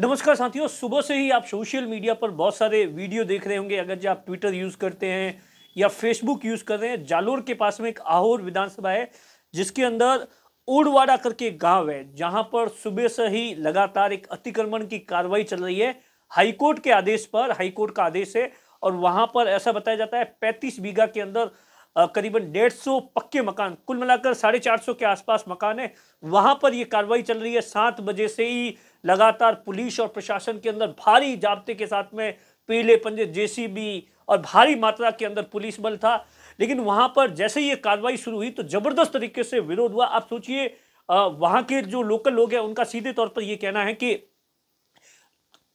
नमस्कार साथियों सुबह से ही आप सोशल मीडिया पर बहुत सारे वीडियो देख रहे होंगे अगर जो आप ट्विटर यूज़ करते हैं या फेसबुक यूज़ कर रहे हैं जालोर के पास में एक आहोर विधानसभा है जिसके अंदर ओडवाड़ा करके गांव है जहां पर सुबह से ही लगातार एक अतिक्रमण की कार्रवाई चल रही है हाईकोर्ट के आदेश पर हाईकोर्ट का आदेश है और वहां पर ऐसा बताया जाता है पैंतीस बीघा के अंदर करीबन डेढ़ सौ पक्के मकान कुल मिलाकर साढ़े चार सौ के आसपास मकान है वहां पर यह कार्रवाई चल रही है सात बजे से ही लगातार पुलिस और प्रशासन के अंदर भारी जाब्ते के साथ में पीले पंजे जेसीबी और भारी मात्रा के अंदर पुलिस बल था लेकिन वहां पर जैसे ये कार्रवाई शुरू हुई तो जबरदस्त तरीके से विरोध हुआ आप सोचिए वहां के जो लोकल लोग हैं उनका सीधे तौर पर यह कहना है कि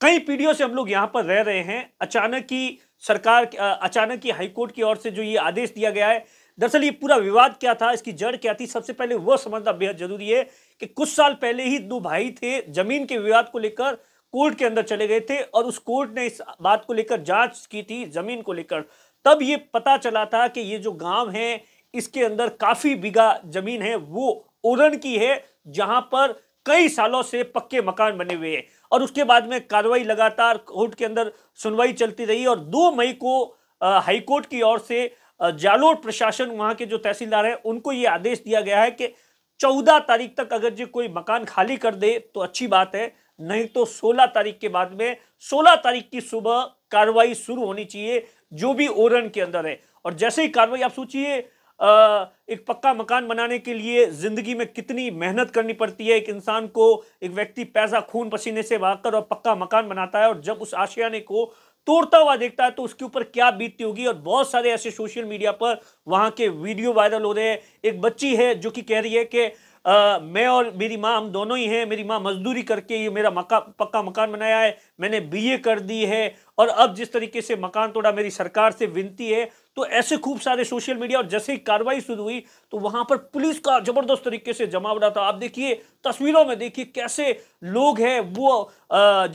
कई पीढ़ियों से हम लोग यहाँ पर रह रहे हैं अचानक ही सरकार अचानक ही हाईकोर्ट की ओर से जो ये आदेश दिया गया है दरअसल ये पूरा विवाद क्या था इसकी जड़ क्या थी सबसे पहले वो समझना बेहद जरूरी है कि कुछ साल पहले ही दो भाई थे जमीन के विवाद को लेकर कोर्ट के अंदर चले गए थे और उस कोर्ट ने इस बात को लेकर जांच की थी जमीन को लेकर तब ये पता चला था कि ये जो गांव है इसके अंदर काफी बिगा जमीन है वो ओरन की है जहां पर कई सालों से पक्के मकान बने हुए हैं और उसके बाद में कार्रवाई लगातार कोर्ट के अंदर सुनवाई चलती रही और दो मई को हाईकोर्ट की ओर से जालोर प्रशासन वहां के जो तहसीलदार हैं उनको ये आदेश दिया गया है कि चौदह तारीख तक अगर जो कोई मकान खाली कर दे तो अच्छी बात है नहीं तो सोलह तारीख के बाद में सोलह तारीख की सुबह कार्रवाई शुरू होनी चाहिए जो भी ओरन के अंदर है और जैसे ही कार्रवाई आप सोचिए एक पक्का मकान बनाने के लिए ज़िंदगी में कितनी मेहनत करनी पड़ती है एक इंसान को एक व्यक्ति पैसा खून पसीने से भागकर और पक्का मकान बनाता है और जब उस आशियाने को तोड़ता हुआ देखता है तो उसके ऊपर क्या बीतती होगी और बहुत सारे ऐसे सोशल मीडिया पर वहाँ के वीडियो वायरल हो रहे हैं एक बच्ची है जो कि कह रही है कि आ, मैं और मेरी माँ हम दोनों ही हैं मेरी माँ मजदूरी करके ये मेरा मका पक्का मकान बनाया है मैंने बीए कर दी है और अब जिस तरीके से मकान तोड़ा मेरी सरकार से विनती है तो ऐसे खूब सारे सोशल मीडिया और जैसे ही कार्रवाई शुरू हुई तो वहां पर पुलिस का जबरदस्त तरीके से जमा रहा था आप देखिए तस्वीरों में देखिए कैसे लोग हैं वो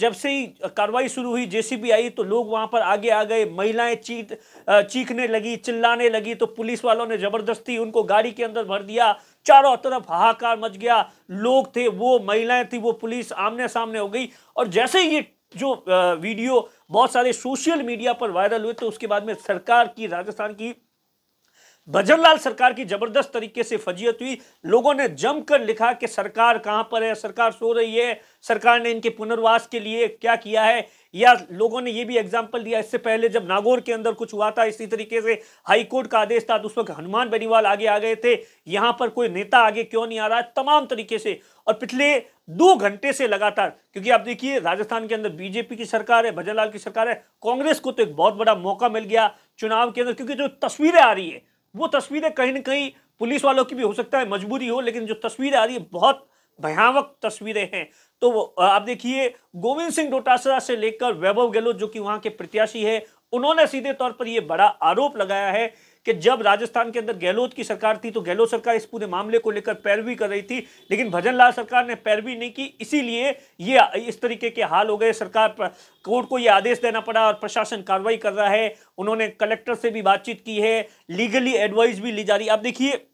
जब से ही कार्रवाई शुरू हुई जेसीबी आई तो लोग वहां पर आगे आ गए महिलाएं चीख चीखने लगी चिल्लाने लगी तो पुलिस वालों ने जबरदस्ती उनको गाड़ी के अंदर भर दिया चारों तरफ हाहाकार मच गया लोग थे वो महिलाएं थी वो पुलिस आमने सामने हो गई और जैसे ही ये जो वीडियो बहुत सारे सोशल मीडिया पर वायरल हुए तो उसके बाद में सरकार की राजस्थान की भजनलाल सरकार की जबरदस्त तरीके से फजीयत हुई लोगों ने जमकर लिखा कि सरकार कहां पर है सरकार सो रही है सरकार ने इनके पुनर्वास के लिए क्या किया है या लोगों ने यह भी एग्जाम्पल दिया इससे पहले जब नागौर के अंदर कुछ हुआ था इसी तरीके से हाईकोर्ट का आदेश था तो उस वक्त हनुमान बेनीवाल आगे आ गए थे यहाँ पर कोई नेता आगे क्यों नहीं आ रहा है तमाम तरीके से और पिछले दो घंटे से लगातार क्योंकि आप देखिए राजस्थान के अंदर बीजेपी की सरकार है भजनलाल की सरकार है कांग्रेस को तो एक बहुत बड़ा मौका मिल गया चुनाव के अंदर क्योंकि जो तस्वीरें आ रही है वो तस्वीरें कहीं ना कहीं पुलिस वालों की भी हो सकता है मजबूरी हो लेकिन जो तस्वीरें आ रही है बहुत भयावक तस्वीरें हैं तो आप देखिए गोविंद सिंह डोटासरा से लेकर वैभव गहलोत जो कि वहां के प्रत्याशी है उन्होंने सीधे तौर पर यह बड़ा आरोप लगाया है कि जब राजस्थान के अंदर गहलोत की सरकार थी तो गहलोत सरकार इस पूरे मामले को लेकर पैरवी कर रही थी लेकिन भजन लाल सरकार ने पैरवी नहीं की इसीलिए ये इस तरीके के हाल हो गए सरकार कोर्ट को ये आदेश देना पड़ा और प्रशासन कार्रवाई कर रहा है उन्होंने कलेक्टर से भी बातचीत की है लीगली एडवाइस भी ली जा रही है आप देखिए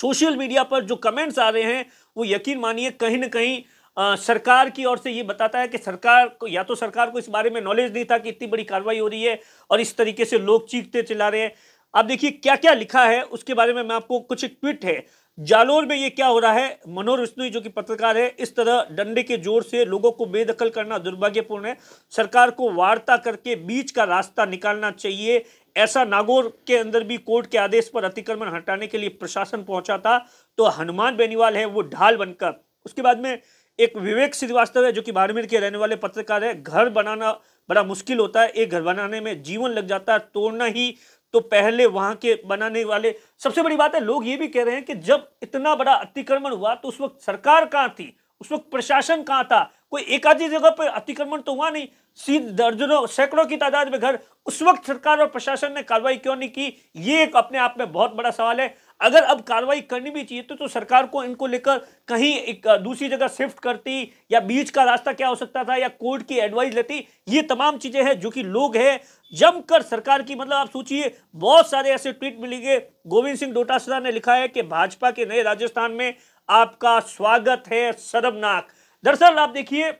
सोशल मीडिया पर जो कमेंट्स आ रहे हैं वो यकीन मानिए कहीं ना कहीं आ, सरकार की ओर से ये बताता है कि सरकार को या तो सरकार को इस बारे में नॉलेज नहीं था कि इतनी बड़ी कार्रवाई हो रही है और इस तरीके से लोग चीखते चिल्ला रहे हैं अब देखिए क्या क्या लिखा है उसके बारे में मैं आपको कुछ एक ट्वीट है जालोर में ये क्या हो रहा है मनोहर विष्णु जो कि पत्रकार है इस तरह डंडे के जोर से लोगों को बेदखल करना दुर्भाग्यपूर्ण है सरकार को वार्ता करके बीच का रास्ता निकालना चाहिए ऐसा नागौर के अंदर भी कोर्ट के आदेश पर अतिक्रमण हटाने के लिए प्रशासन पहुंचा था तो हनुमान बेनीवाल है वो ढाल बनकर उसके बाद में एक विवेक श्रीवास्तव है जो कि बाड़मेर के रहने वाले पत्रकार है घर बनाना बड़ा मुश्किल होता है एक घर बनाने में जीवन लग जाता है तोड़ना ही तो पहले वहां के बनाने वाले सबसे बड़ी बात है लोग ये भी कह रहे हैं कि जब इतना बड़ा अतिक्रमण हुआ तो उस वक्त सरकार कहाँ थी उस वक्त प्रशासन कहाँ था कोई एक आधी जगह पर अतिक्रमण तो हुआ नहीं सी दर्जनों सैकड़ों की तादाद में घर उस वक्त सरकार और प्रशासन ने कार्रवाई क्यों नहीं की ये एक अपने आप में बहुत बड़ा सवाल है अगर अब कार्रवाई करनी भी चाहिए तो, तो सरकार को इनको लेकर कहीं एक दूसरी जगह शिफ्ट करती या बीच का रास्ता क्या हो सकता था या कोर्ट की एडवाइस लेती ये तमाम चीज़ें हैं जो कि लोग हैं जमकर सरकार की मतलब आप सोचिए बहुत सारे ऐसे ट्वीट मिलेंगे गोविंद सिंह डोटासरा ने लिखा है कि भाजपा के नए राजस्थान में आपका स्वागत है शर्मनाक दरअसल आप देखिए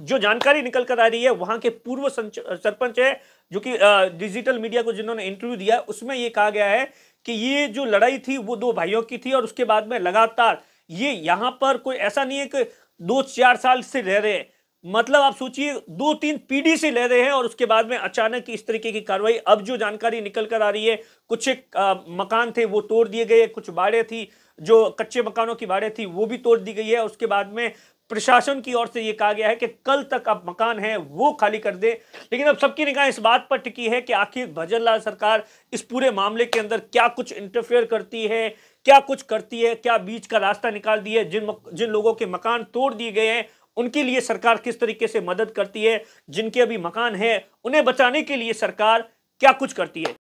जो जानकारी निकल कर आ रही है वहां के पूर्व सरपंच है जो कि डिजिटल मीडिया को जिन्होंने इंटरव्यू दिया उसमें यह कहा गया है कि ये जो लड़ाई थी वो दो भाइयों की थी और उसके बाद में लगातार ये यहाँ पर कोई ऐसा नहीं है कि दो चार साल से रह रहे हैं मतलब आप सोचिए दो तीन पीढ़ी से ले रहे हैं और उसके बाद में अचानक इस तरीके की कार्रवाई अब जो जानकारी निकल कर आ रही है कुछ एक आ, मकान थे वो तोड़ दिए गए कुछ बाड़े थी जो कच्चे मकानों की बाड़े थी वो भी तोड़ दी गई है उसके बाद में प्रशासन की ओर से यह कहा गया है कि कल तक अब मकान है वो खाली कर दे लेकिन अब सबकी निगाह इस बात पर टिकी है कि आखिर भजन लाल सरकार इस पूरे मामले के अंदर क्या कुछ इंटरफेयर करती है क्या कुछ करती है क्या बीच का रास्ता निकाल दी है जिन जिन लोगों के मकान तोड़ दिए गए हैं उनके लिए सरकार किस तरीके से मदद करती है जिनके अभी मकान है उन्हें बचाने के लिए सरकार क्या कुछ करती है